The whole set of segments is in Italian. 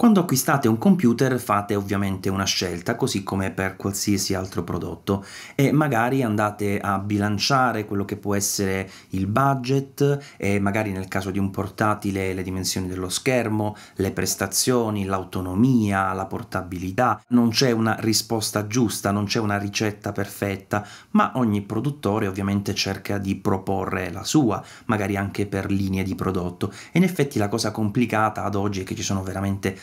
Quando acquistate un computer fate ovviamente una scelta, così come per qualsiasi altro prodotto, e magari andate a bilanciare quello che può essere il budget e magari nel caso di un portatile le dimensioni dello schermo, le prestazioni, l'autonomia, la portabilità. Non c'è una risposta giusta, non c'è una ricetta perfetta, ma ogni produttore ovviamente cerca di proporre la sua, magari anche per linee di prodotto. E in effetti la cosa complicata ad oggi è che ci sono veramente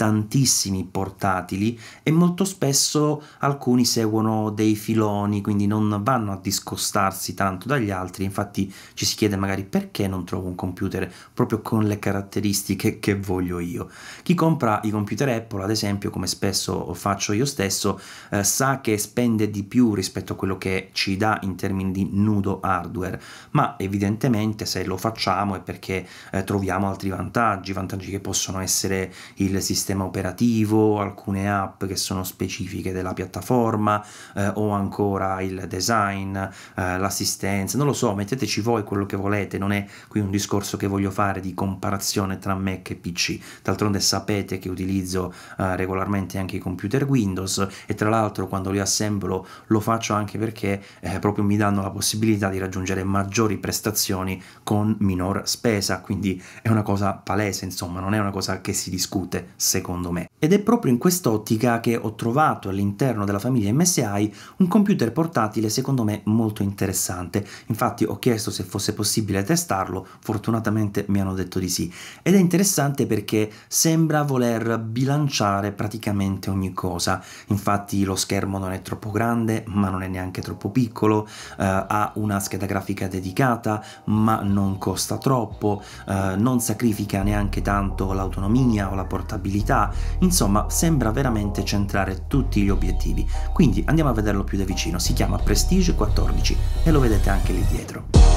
tantissimi portatili e molto spesso alcuni seguono dei filoni, quindi non vanno a discostarsi tanto dagli altri, infatti ci si chiede magari perché non trovo un computer proprio con le caratteristiche che voglio io. Chi compra i computer Apple, ad esempio, come spesso faccio io stesso, eh, sa che spende di più rispetto a quello che ci dà in termini di nudo hardware, ma evidentemente se lo facciamo è perché eh, troviamo altri vantaggi, vantaggi che possono essere il sistema sistema operativo, alcune app che sono specifiche della piattaforma eh, o ancora il design, eh, l'assistenza, non lo so, metteteci voi quello che volete, non è qui un discorso che voglio fare di comparazione tra Mac e PC, d'altronde sapete che utilizzo eh, regolarmente anche i computer Windows e tra l'altro quando li assemblo lo faccio anche perché eh, proprio mi danno la possibilità di raggiungere maggiori prestazioni con minor spesa, quindi è una cosa palese, insomma, non è una cosa che si discute, se secondo me. Ed è proprio in quest'ottica che ho trovato all'interno della famiglia MSI un computer portatile secondo me molto interessante. Infatti ho chiesto se fosse possibile testarlo, fortunatamente mi hanno detto di sì. Ed è interessante perché sembra voler bilanciare praticamente ogni cosa. Infatti lo schermo non è troppo grande, ma non è neanche troppo piccolo, eh, ha una scheda grafica dedicata, ma non costa troppo, eh, non sacrifica neanche tanto l'autonomia o la portabilità velocità, insomma sembra veramente centrare tutti gli obiettivi, quindi andiamo a vederlo più da vicino, si chiama Prestige 14 e lo vedete anche lì dietro.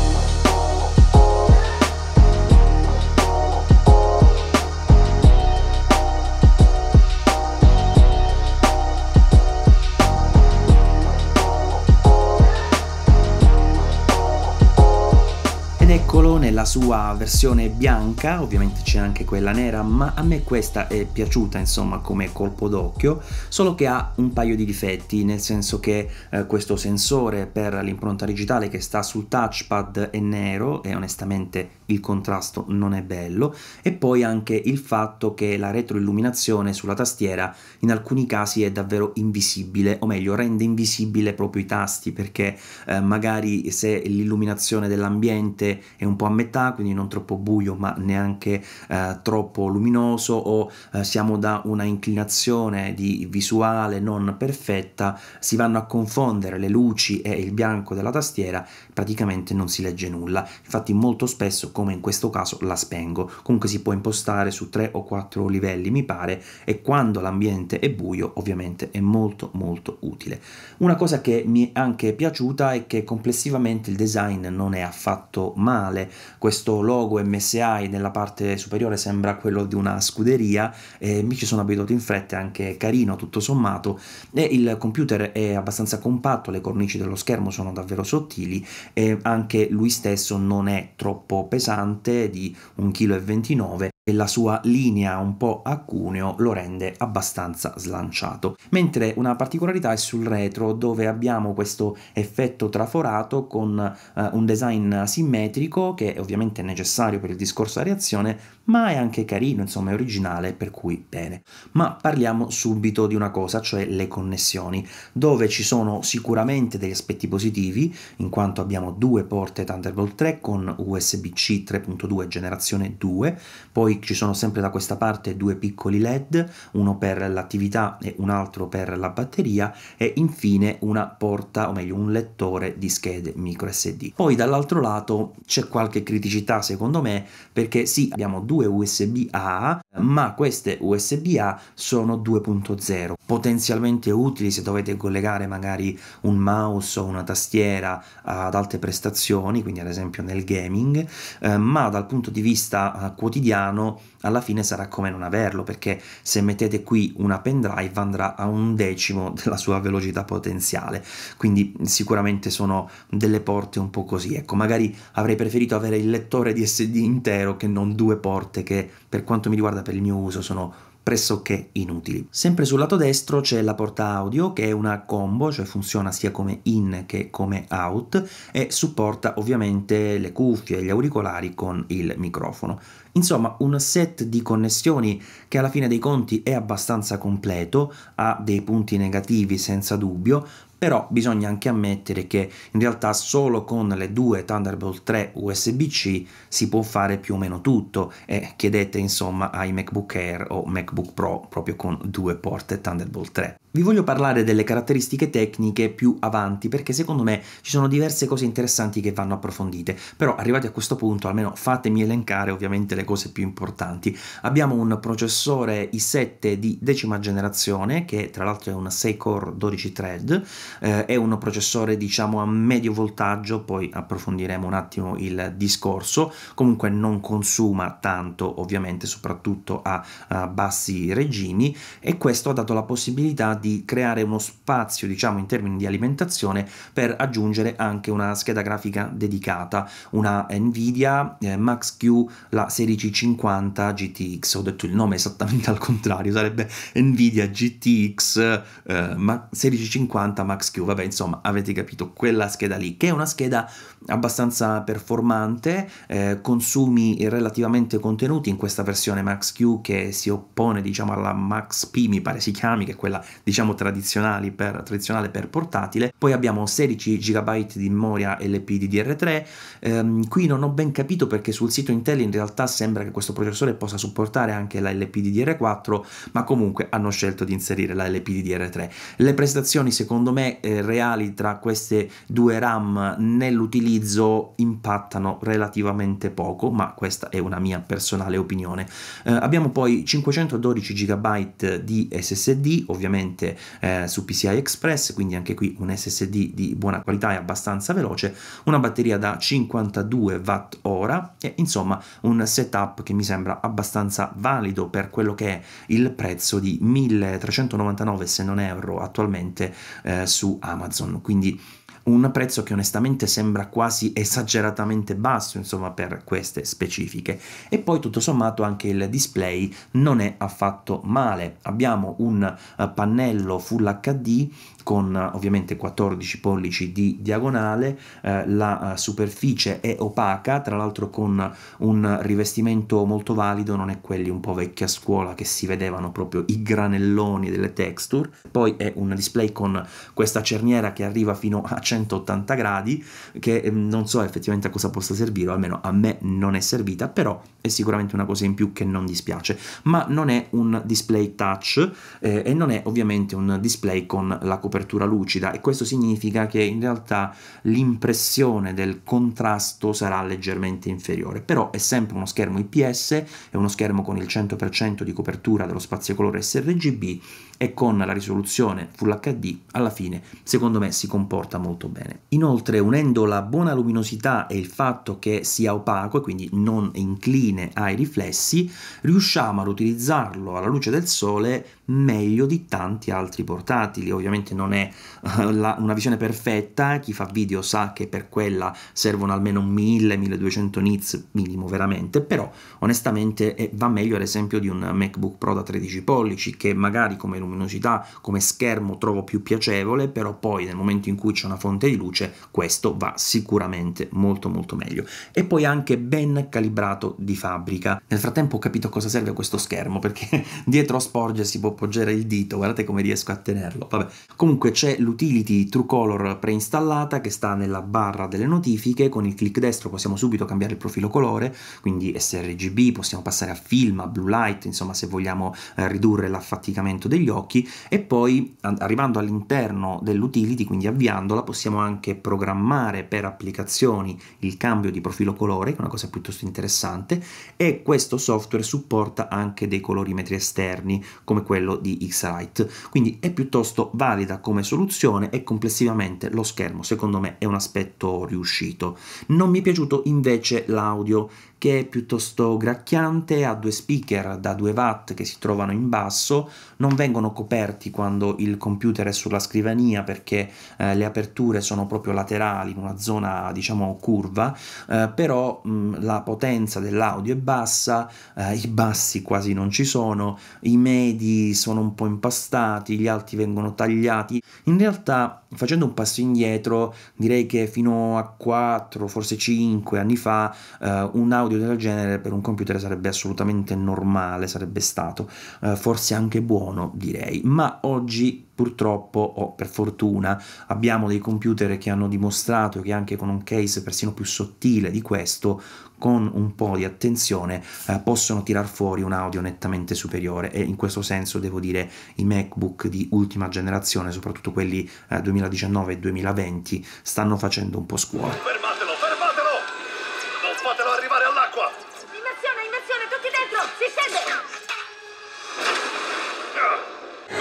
nella sua versione bianca, ovviamente c'è anche quella nera, ma a me questa è piaciuta insomma come colpo d'occhio, solo che ha un paio di difetti, nel senso che eh, questo sensore per l'impronta digitale che sta sul touchpad è nero e onestamente il contrasto non è bello e poi anche il fatto che la retroilluminazione sulla tastiera in alcuni casi è davvero invisibile, o meglio rende invisibile proprio i tasti perché eh, magari se l'illuminazione dell'ambiente è un po' a metà metà, quindi non troppo buio ma neanche eh, troppo luminoso o eh, siamo da una inclinazione di visuale non perfetta, si vanno a confondere le luci e il bianco della tastiera, praticamente non si legge nulla. Infatti molto spesso, come in questo caso, la spengo. Comunque si può impostare su 3 o 4 livelli, mi pare, e quando l'ambiente è buio, ovviamente è molto molto utile. Una cosa che mi è anche piaciuta è che complessivamente il design non è affatto male, questo logo MSI nella parte superiore sembra quello di una scuderia eh, mi ci sono abituato in fretta è anche carino tutto sommato e il computer è abbastanza compatto le cornici dello schermo sono davvero sottili e anche lui stesso non è troppo pesante di 1,29 kg e la sua linea un po' a cuneo lo rende abbastanza slanciato. Mentre una particolarità è sul retro dove abbiamo questo effetto traforato con eh, un design simmetrico che è ovviamente necessario per il discorso a reazione ma è anche carino, insomma è originale, per cui bene. Ma parliamo subito di una cosa, cioè le connessioni, dove ci sono sicuramente degli aspetti positivi, in quanto abbiamo due porte Thunderbolt 3 con USB-C 3.2 generazione 2, poi ci sono sempre da questa parte due piccoli LED, uno per l'attività e un altro per la batteria e infine una porta, o meglio un lettore di schede micro SD. Poi dall'altro lato c'è qualche criticità secondo me, perché sì, abbiamo due due USB-A, ma queste USB-A sono 2.0, potenzialmente utili se dovete collegare magari un mouse o una tastiera ad alte prestazioni, quindi ad esempio nel gaming, eh, ma dal punto di vista eh, quotidiano alla fine sarà come non averlo, perché se mettete qui una pendrive andrà a un decimo della sua velocità potenziale, quindi sicuramente sono delle porte un po' così, ecco, magari avrei preferito avere il lettore di SD intero che non due porte che per quanto mi riguarda per il mio uso sono pressoché inutili. Sempre sul lato destro c'è la porta audio che è una combo, cioè funziona sia come in che come out e supporta ovviamente le cuffie e gli auricolari con il microfono. Insomma, un set di connessioni che alla fine dei conti è abbastanza completo, ha dei punti negativi senza dubbio, però bisogna anche ammettere che in realtà solo con le due Thunderbolt 3 USB-C si può fare più o meno tutto e chiedete insomma ai MacBook Air o MacBook Pro proprio con due porte Thunderbolt 3. Vi voglio parlare delle caratteristiche tecniche più avanti perché secondo me ci sono diverse cose interessanti che vanno approfondite, però arrivati a questo punto almeno fatemi elencare ovviamente le cose più importanti. Abbiamo un processore i7 di decima generazione che tra l'altro è un 6 core 12 thread, eh, è un processore diciamo a medio voltaggio, poi approfondiremo un attimo il discorso, comunque non consuma tanto ovviamente soprattutto a, a bassi regimi e questo ha dato la possibilità di creare uno spazio, diciamo, in termini di alimentazione per aggiungere anche una scheda grafica dedicata, una Nvidia eh, Max-Q la 1650 GTX. Ho detto il nome esattamente al contrario, sarebbe Nvidia GTX eh, ma 1650 Max-Q. Vabbè, insomma, avete capito quella scheda lì, che è una scheda abbastanza performante, eh, consumi relativamente contenuti in questa versione Max-Q che si oppone, diciamo, alla Max-P, mi pare si chiami, che è quella di diciamo tradizionali per, tradizionale per portatile, poi abbiamo 16 GB di memoria LPDDR3, ehm, qui non ho ben capito perché sul sito Intel in realtà sembra che questo processore possa supportare anche la LPDDR4, ma comunque hanno scelto di inserire la LPDDR3. Le prestazioni secondo me eh, reali tra queste due RAM nell'utilizzo impattano relativamente poco, ma questa è una mia personale opinione. Eh, abbiamo poi 512 GB di SSD, ovviamente direttamente eh, su PCI Express, quindi anche qui un SSD di buona qualità e abbastanza veloce, una batteria da 52 watt Wh e insomma un setup che mi sembra abbastanza valido per quello che è il prezzo di 1399 se non euro attualmente eh, su Amazon. Quindi un prezzo che onestamente sembra quasi esageratamente basso insomma per queste specifiche e poi tutto sommato anche il display non è affatto male abbiamo un eh, pannello full hd con eh, ovviamente 14 pollici di diagonale, eh, la eh, superficie è opaca, tra l'altro con un rivestimento molto valido, non è quelli un po' vecchia scuola che si vedevano proprio i granelloni delle texture, poi è un display con questa cerniera che arriva fino a 180 gradi, che mm, non so effettivamente a cosa possa servire, almeno a me non è servita, però è sicuramente una cosa in più che non dispiace, ma non è un display touch eh, e non è ovviamente un display con la copertura copertura lucida e questo significa che in realtà l'impressione del contrasto sarà leggermente inferiore, però è sempre uno schermo IPS, è uno schermo con il 100% di copertura dello spazio colore sRGB e con la risoluzione Full HD alla fine secondo me si comporta molto bene. Inoltre unendo la buona luminosità e il fatto che sia opaco e quindi non incline ai riflessi, riusciamo ad utilizzarlo alla luce del sole meglio di tanti altri portatili. Ovviamente non è eh, una visione perfetta, eh, chi fa video sa che per quella servono almeno 1000-1200 nits minimo veramente, però onestamente eh, va meglio ad esempio di un MacBook Pro da 13 pollici che magari come luminosità come schermo trovo più piacevole, però poi nel momento in cui c'è una fonte di luce questo va sicuramente molto molto meglio. E poi anche ben calibrato di fabbrica. Nel frattempo ho capito a cosa serve questo schermo, perché dietro a sporge si può poggiare il dito, guardate come riesco a tenerlo. Vabbè. Comunque c'è l'utility TrueColor preinstallata che sta nella barra delle notifiche, con il clic destro possiamo subito cambiare il profilo colore, quindi sRGB, possiamo passare a film, a blue light, insomma se vogliamo eh, ridurre l'affaticamento degli occhi occhi e poi arrivando all'interno dell'utility, quindi avviandola, possiamo anche programmare per applicazioni il cambio di profilo colore, che è una cosa piuttosto interessante, e questo software supporta anche dei colorimetri esterni come quello di X-Lite, Quindi è piuttosto valida come soluzione e complessivamente lo schermo secondo me è un aspetto riuscito. Non mi è piaciuto invece l'audio che è piuttosto gracchiante, ha due speaker da 2 watt che si trovano in basso, non vengono coperti quando il computer è sulla scrivania perché eh, le aperture sono proprio laterali in una zona diciamo curva, eh, però mh, mm, la potenza dell'audio è bassa, eh, i bassi quasi non ci sono, i medi sono un po' impastati, gli alti vengono tagliati. In realtà facendo un passo indietro direi che fino a 4, forse 5 anni fa eh, un audio audio del genere per un computer sarebbe assolutamente normale, sarebbe stato eh, forse anche buono, direi, ma oggi purtroppo o per fortuna abbiamo dei computer che hanno dimostrato che anche con un case persino più sottile di questo con un po' di attenzione eh, possono tirar fuori un audio nettamente superiore e in questo senso devo dire i MacBook di ultima generazione, soprattutto quelli eh, 2019 e 2020, stanno facendo un po' scuola.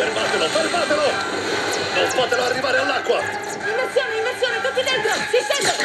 Fermatelo, fermatelo! Non fatelo arrivare all'acqua! Immersione, immersione, tutti dentro!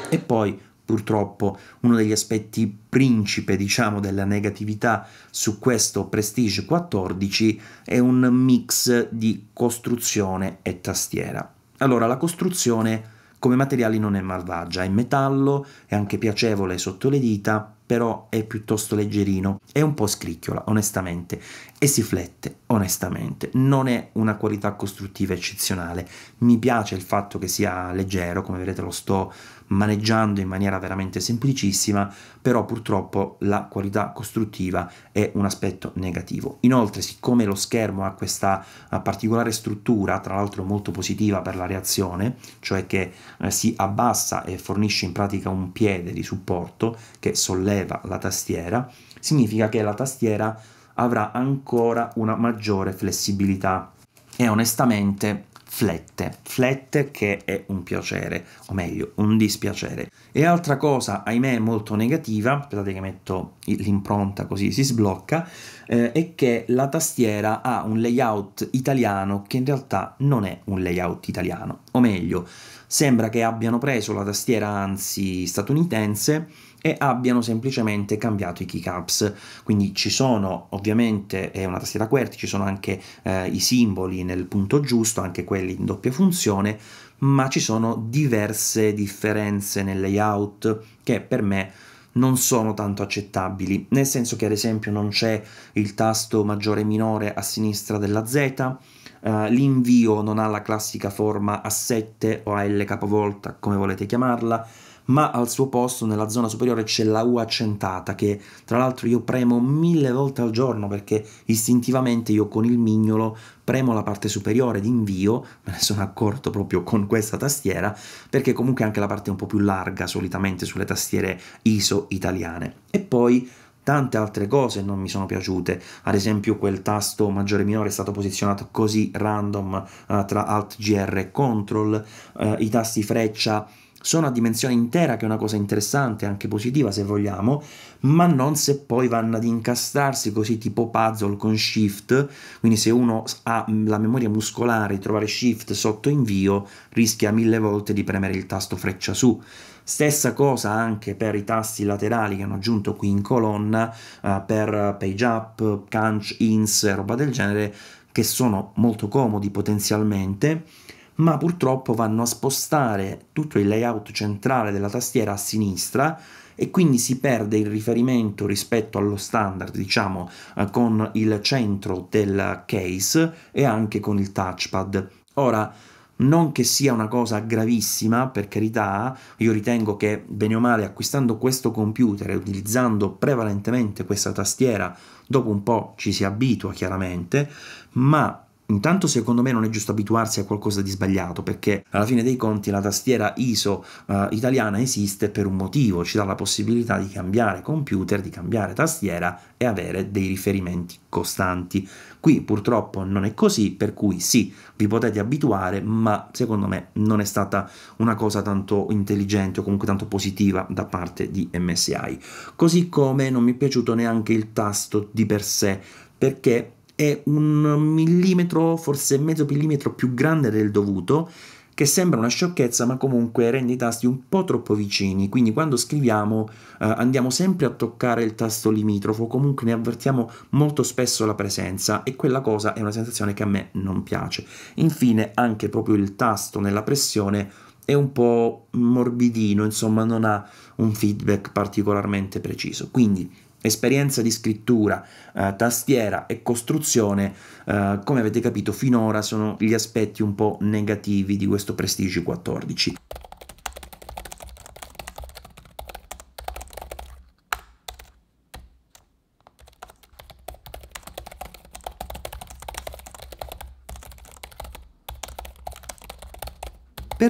Si stende! E poi, purtroppo, uno degli aspetti principe, diciamo, della negatività su questo Prestige 14 è un mix di costruzione e tastiera. Allora, la costruzione come materiali non è malvagia, è metallo, è anche piacevole sotto le dita, però è piuttosto leggerino, è un po' scricchiola, onestamente, e si flette, onestamente. Non è una qualità costruttiva eccezionale. Mi piace il fatto che sia leggero, come vedete lo sto maneggiando in maniera veramente semplicissima, però purtroppo la qualità costruttiva è un aspetto negativo. Inoltre, siccome lo schermo ha questa eh, particolare struttura, tra l'altro molto positiva per la reazione, cioè che eh, si abbassa e fornisce in pratica un piede di supporto che solleva la tastiera, significa che la tastiera avrà ancora una maggiore flessibilità e onestamente flette, flette che è un piacere, o meglio un dispiacere. E altra cosa, ahimè, molto negativa, aspettate che metto l'impronta così si sblocca, eh, è che la tastiera ha un layout italiano che in realtà non è un layout italiano, o meglio, sembra che abbiano preso la tastiera anzi statunitense e abbiano semplicemente cambiato i keycaps. Quindi ci sono ovviamente è una tastiera QWERTY, ci sono anche eh, i simboli nel punto giusto, anche quelli in doppia funzione, ma ci sono diverse differenze nel layout che per me non sono tanto accettabili, nel senso che ad esempio non c'è il tasto maggiore e minore a sinistra della Z, Uh, l'invio non ha la classica forma a 7 o AL capovolta, come volete chiamarla, ma al suo posto nella zona superiore c'è la U accentata che tra l'altro io premo mille volte al giorno perché istintivamente io con il mignolo premo la parte superiore di invio, me ne sono accorto proprio con questa tastiera, perché comunque anche la parte un po' più larga solitamente sulle tastiere ISO italiane. E poi tante altre cose non mi sono piaciute, ad esempio quel tasto maggiore e minore è stato posizionato così random eh, tra Alt GR e Control, eh, i tasti freccia sono a dimensione intera, che è una cosa interessante, anche positiva se vogliamo, ma non se poi vanno ad incastrarsi così tipo puzzle con shift, quindi se uno ha la memoria muscolare di trovare shift sotto invio, rischia mille volte di premere il tasto freccia su. Stessa cosa anche per i tasti laterali che hanno aggiunto qui in colonna uh, per page up, canch, ins, roba del genere, che sono molto comodi potenzialmente ma purtroppo vanno a spostare tutto il layout centrale della tastiera a sinistra e quindi si perde il riferimento rispetto allo standard, diciamo, eh, con il centro del case e anche con il touchpad. Ora, non che sia una cosa gravissima, per carità, io ritengo che bene o male acquistando questo computer e utilizzando prevalentemente questa tastiera, dopo un po' ci si abitua chiaramente, ma Intanto secondo me non è giusto abituarsi a qualcosa di sbagliato perché alla fine dei conti la tastiera ISO uh, eh, italiana esiste per un motivo, ci dà la possibilità di cambiare computer, di cambiare tastiera e avere dei riferimenti costanti. Qui purtroppo non è così, per cui sì, vi potete abituare, ma secondo me non è stata una cosa tanto intelligente o comunque tanto positiva da parte di MSI. Così come non mi è piaciuto neanche il tasto di per sé perché è un millimetro, forse mezzo millimetro più grande del dovuto, che sembra una sciocchezza ma comunque rende i tasti un po' troppo vicini, quindi quando scriviamo eh, andiamo sempre a toccare il tasto limitrofo, comunque ne avvertiamo molto spesso la presenza e quella cosa è una sensazione che a me non piace. Infine anche proprio il tasto nella pressione è un po' morbidino, insomma non ha un feedback particolarmente preciso, quindi Esperienza di scrittura, eh, tastiera e costruzione, eh, come avete capito finora, sono gli aspetti un po' negativi di questo Prestige 14.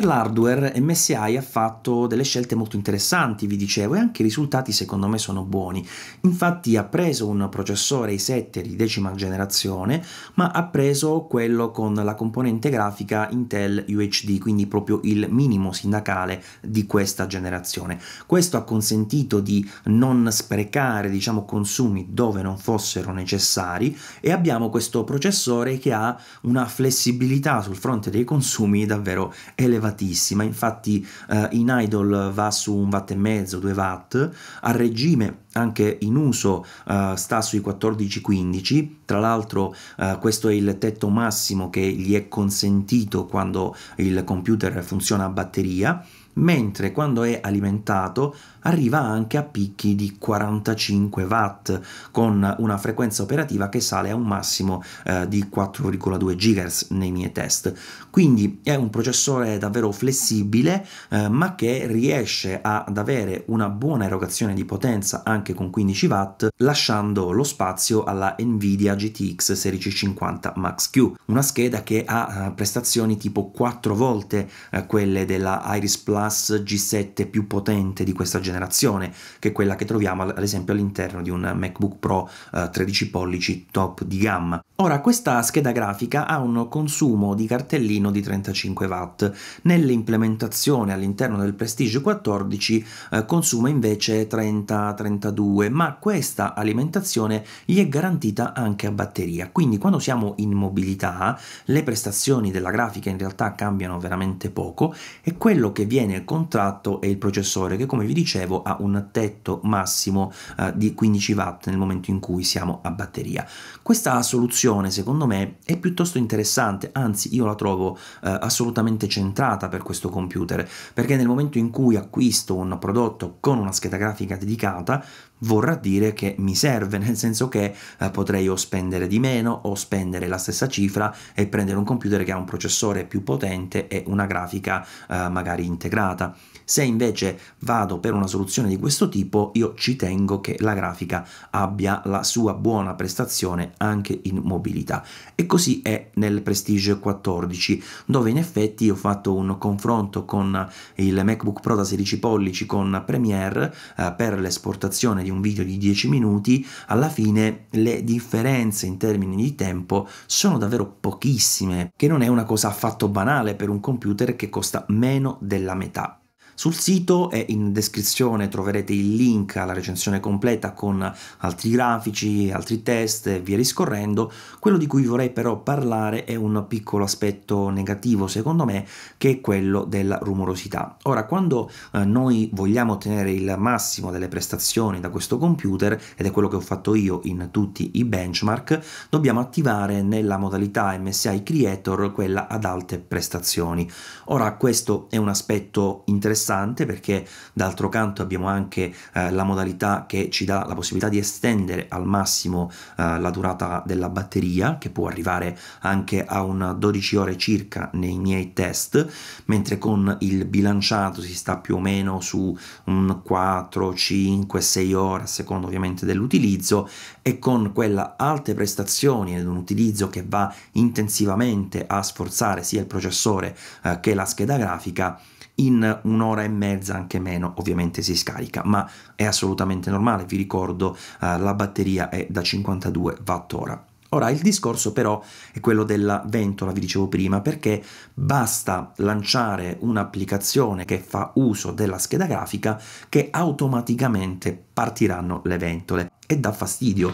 Per l'hardware MSI ha fatto delle scelte molto interessanti, vi dicevo, e anche i risultati secondo me sono buoni. Infatti ha preso un processore i7 di decima generazione, ma ha preso quello con la componente grafica Intel UHD, quindi proprio il minimo sindacale di questa generazione. Questo ha consentito di non sprecare, diciamo, consumi dove non fossero necessari e abbiamo questo processore che ha una flessibilità sul fronte dei consumi davvero elevata elevatissima, infatti eh, in idol va su un watt e mezzo, 2 watt, a regime anche in uso eh, sta sui 14-15, tra l'altro eh, questo è il tetto massimo che gli è consentito quando il computer funziona a batteria, mentre quando è alimentato arriva anche a picchi di 45 watt con una frequenza operativa che sale a un massimo eh, di 4,2 GHz nei miei test. Quindi è un processore davvero flessibile eh, ma che riesce ad avere una buona erogazione di potenza anche con 15 watt lasciando lo spazio alla Nvidia GTX 1650 Max-Q, una scheda che ha eh, prestazioni tipo 4 volte eh, quelle della Iris Plus G7 più potente di questa generazione generazione, che è quella che troviamo ad esempio all'interno di un MacBook Pro eh, 13 pollici top di gamma. Ora, questa scheda grafica ha un consumo di cartellino di 35 watt, nell'implementazione all'interno del Prestige 14 eh, consuma invece 30-32, ma questa alimentazione gli è garantita anche a batteria, quindi quando siamo in mobilità le prestazioni della grafica in realtà cambiano veramente poco e quello che viene contratto è il processore che come vi dicevo dicevo ha un tetto massimo eh, di 15 watt nel momento in cui siamo a batteria. Questa soluzione secondo me è piuttosto interessante, anzi io la trovo eh, assolutamente centrata per questo computer, perché nel momento in cui acquisto un prodotto con una scheda grafica dedicata vorrà dire che mi serve, nel senso che eh, potrei o spendere di meno o spendere la stessa cifra e prendere un computer che ha un processore più potente e una grafica eh, magari integrata. Se invece vado per una soluzione di questo tipo, io ci tengo che la grafica abbia la sua buona prestazione anche in mobilità. E così è nel Prestige 14, dove in effetti ho fatto un confronto con il MacBook Pro da 16 pollici con Premiere eh, per l'esportazione di di un video di 10 minuti, alla fine le differenze in termini di tempo sono davvero pochissime, che non è una cosa affatto banale per un computer che costa meno della metà sul sito e in descrizione troverete il link alla recensione completa con altri grafici, altri test e via discorrendo. Quello di cui vorrei però parlare è un piccolo aspetto negativo secondo me che è quello della rumorosità. Ora quando eh, noi vogliamo ottenere il massimo delle prestazioni da questo computer ed è quello che ho fatto io in tutti i benchmark dobbiamo attivare nella modalità MSI Creator quella ad alte prestazioni. Ora questo è un aspetto interessante interessante perché d'altro canto abbiamo anche eh, la modalità che ci dà la possibilità di estendere al massimo eh, la durata della batteria che può arrivare anche a un 12 ore circa nei miei test mentre con il bilanciato si sta più o meno su un 4, 5, 6 ore a seconda ovviamente dell'utilizzo e con quella alte prestazioni ed un utilizzo che va intensivamente a sforzare sia il processore eh, che la scheda grafica in un'ora e mezza, anche meno, ovviamente si scarica, ma è assolutamente normale, vi ricordo eh, la batteria è da 52 watt Ora, Ora il discorso però è quello della ventola, vi dicevo prima, perché basta lanciare un'applicazione che fa uso della scheda grafica che automaticamente partiranno le ventole e dà fastidio.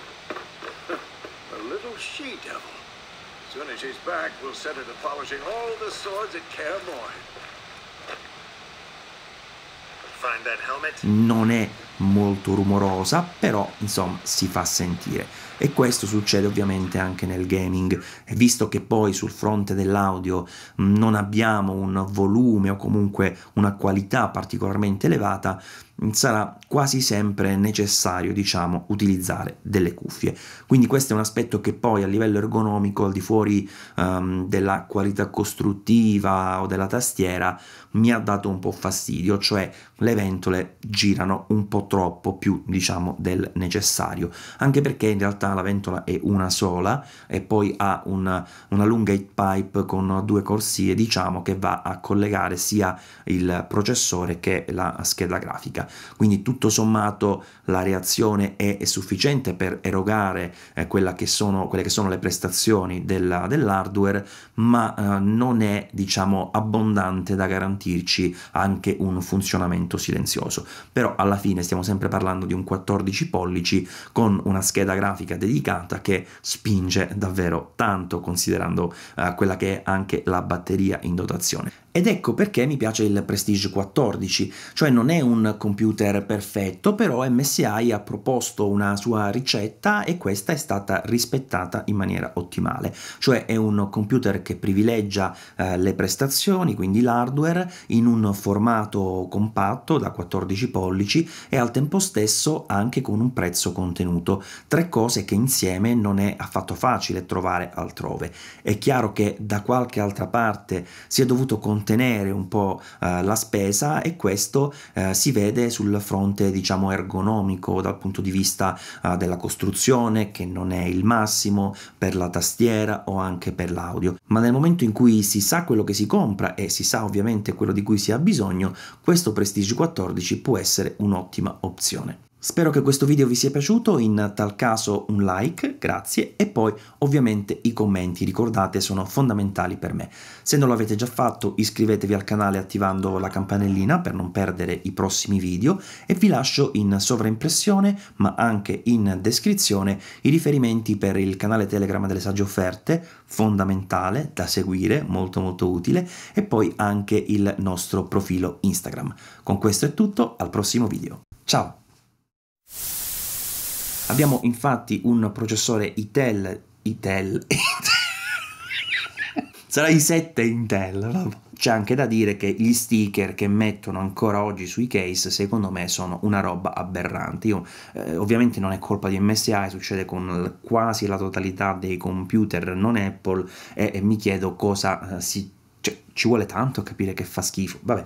As soon as she's back, we'll set her to polishing all the swords at Kaer non è molto rumorosa, però insomma si fa sentire. E questo succede ovviamente anche nel gaming, e visto che poi sul fronte dell'audio mm, non abbiamo un volume o comunque una qualità particolarmente elevata, mm, sarà quasi sempre necessario, diciamo, utilizzare delle cuffie. Quindi questo è un aspetto che poi a livello ergonomico, al di fuori um, della qualità costruttiva o della tastiera, mi ha dato un po' fastidio, cioè le ventole girano un po' troppo più diciamo del necessario anche perché in realtà la ventola è una sola e poi ha una, una lunga heat pipe con due corsie diciamo che va a collegare sia il processore che la scheda grafica quindi tutto sommato la reazione è, è sufficiente per erogare eh, che sono, quelle che sono le prestazioni della, dell'hardware ma eh, non è diciamo abbondante da garantirci anche un funzionamento silenzioso però alla fine stiamo stiamo sempre parlando di un 14 pollici con una scheda grafica dedicata che spinge davvero tanto considerando eh, quella che è anche la batteria in dotazione. Ed ecco perché mi piace il Prestige 14, cioè non è un computer perfetto, però MSI ha proposto una sua ricetta e questa è stata rispettata in maniera ottimale, cioè è un computer che privilegia eh, le prestazioni, quindi l'hardware, in un formato compatto da 14 pollici e al tempo stesso anche con un prezzo contenuto, tre cose che insieme non è affatto facile trovare altrove. È chiaro che da qualche altra parte si è dovuto contemplare contenere un po' eh, la spesa e questo eh, si vede sul fronte diciamo ergonomico dal punto di vista eh, della costruzione che non è il massimo per la tastiera o anche per l'audio ma nel momento in cui si sa quello che si compra e si sa ovviamente quello di cui si ha bisogno questo Prestige 14 può essere un'ottima opzione Spero che questo video vi sia piaciuto, in tal caso un like, grazie, e poi ovviamente i commenti, ricordate sono fondamentali per me. Se non l'avete già fatto iscrivetevi al canale attivando la campanellina per non perdere i prossimi video e vi lascio in sovraimpressione ma anche in descrizione i riferimenti per il canale Telegram delle sagge offerte, fondamentale da seguire, molto molto utile, e poi anche il nostro profilo Instagram. Con questo è tutto, al prossimo video. Ciao! Abbiamo infatti un processore Intel, Intel, sarà i 7 Intel, vabbè. C'è anche da dire che gli sticker che mettono ancora oggi sui case, secondo me, sono una roba aberrante. Io, eh, ovviamente non è colpa di MSI, succede con quasi la totalità dei computer non Apple e, e mi chiedo cosa eh, si... Cioè, ci vuole tanto a capire che fa schifo. Vabbè.